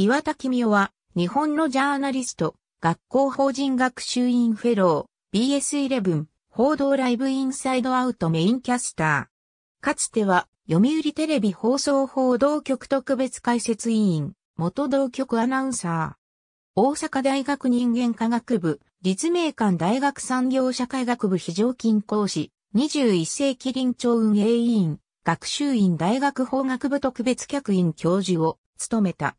岩田君夫は、日本のジャーナリスト、学校法人学習院フェロー、BS11、報道ライブインサイドアウトメインキャスター。かつては、読売テレビ放送報道局特別解説委員、元同局アナウンサー。大阪大学人間科学部、立命館大学産業社会学部非常勤講師、21世紀臨調運営委員、学習院大学法学部特別客員教授を務めた。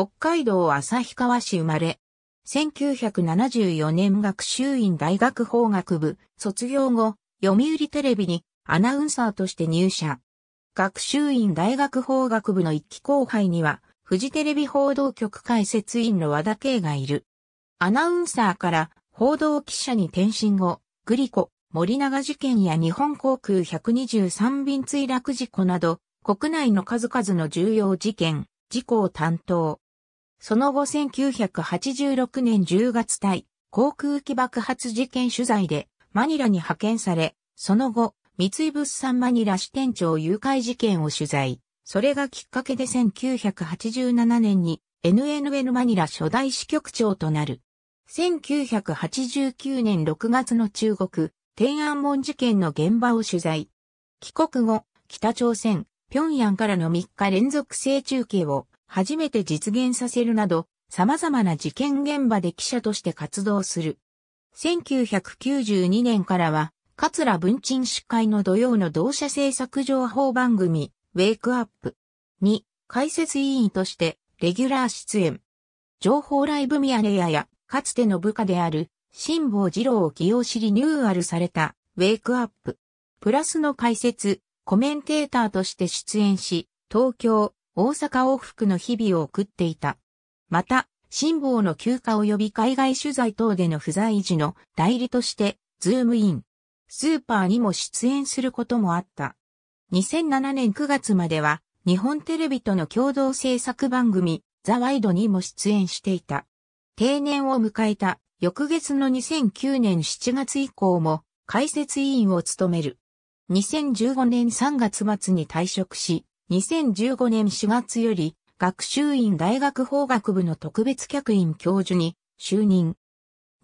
北海道旭川市生まれ。1974年学習院大学法学部卒業後、読売テレビにアナウンサーとして入社。学習院大学法学部の一期後輩には、フジテレビ報道局解説員の和田圭がいる。アナウンサーから報道記者に転身後、グリコ、森永事件や日本航空123便墜落事故など、国内の数々の重要事件、事故を担当。その後1986年10月対航空機爆発事件取材でマニラに派遣され、その後、三井物産マニラ支店長誘拐事件を取材。それがきっかけで1987年に NNN マニラ初代支局長となる。1989年6月の中国、天安門事件の現場を取材。帰国後、北朝鮮、平壌からの3日連続性中継を初めて実現させるなど、様々な事件現場で記者として活動する。1992年からは、桂文鎮司会の土曜の同社制作情報番組、ウェイクアップに解説委員としてレギュラー出演。情報ライブミヤネ屋や、かつての部下である辛坊二郎を起用しリニューアルされたウェイクアップ。プラスの解説、コメンテーターとして出演し、東京、大阪往復の日々を送っていた。また、辛抱の休暇及び海外取材等での不在時の代理として、ズームイン、スーパーにも出演することもあった。2007年9月までは、日本テレビとの共同制作番組、ザ・ワイドにも出演していた。定年を迎えた翌月の2009年7月以降も解説委員を務める。2015年3月末に退職し、2015年4月より学習院大学法学部の特別客員教授に就任。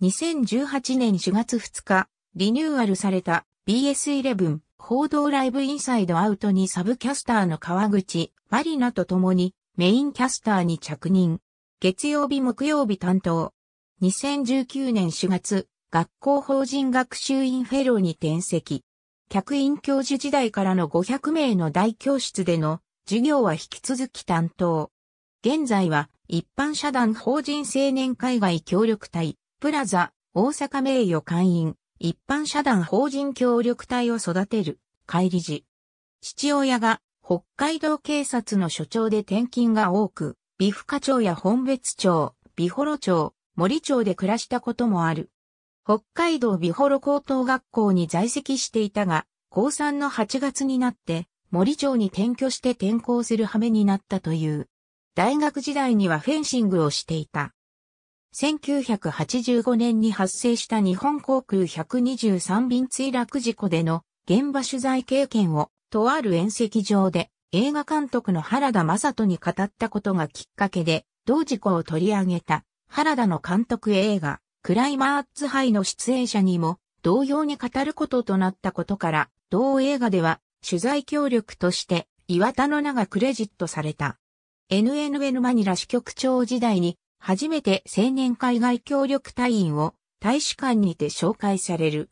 2018年4月2日、リニューアルされた BS11 報道ライブインサイドアウトにサブキャスターの川口マリナと共にメインキャスターに着任。月曜日木曜日担当。2019年4月、学校法人学習院フェローに転籍。客員教授時代からの500名の大教室での授業は引き続き担当。現在は一般社団法人青年海外協力隊、プラザ、大阪名誉会員、一般社団法人協力隊を育てる、会理事。父親が北海道警察の所長で転勤が多く、美深町や本別町、美幌町、森町で暮らしたこともある。北海道美幌高等学校に在籍していたが、高3の8月になって森町に転居して転校する羽目になったという。大学時代にはフェンシングをしていた。1985年に発生した日本航空123便墜落事故での現場取材経験をとある宴席上で映画監督の原田正人に語ったことがきっかけで同事故を取り上げた原田の監督映画クライマーズツ杯の出演者にも同様に語ることとなったことから、同映画では取材協力として岩田の名がクレジットされた。NNN マニラ支局長時代に初めて青年海外協力隊員を大使館にて紹介される。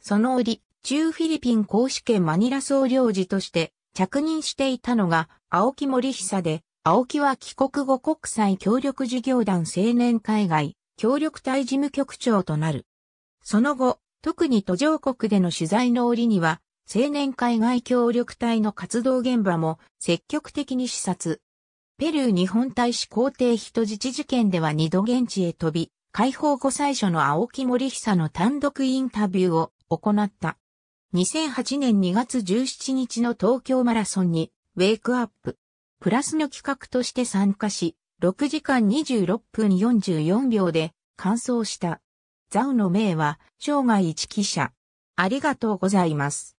その折、中フィリピン公使権マニラ総領事として着任していたのが青木森久で、青木は帰国後国際協力事業団青年海外協力隊事務局長となる。その後、特に途上国での取材の折には、青年海外協力隊の活動現場も積極的に視察。ペルー日本大使公邸人質事件では二度現地へ飛び、解放後最初の青木森久の単独インタビューを行った。2008年2月17日の東京マラソンにウェイクアップ。プラスの企画として参加し、6時間26分44秒で完走した。ザウの名は生涯一記者。ありがとうございます。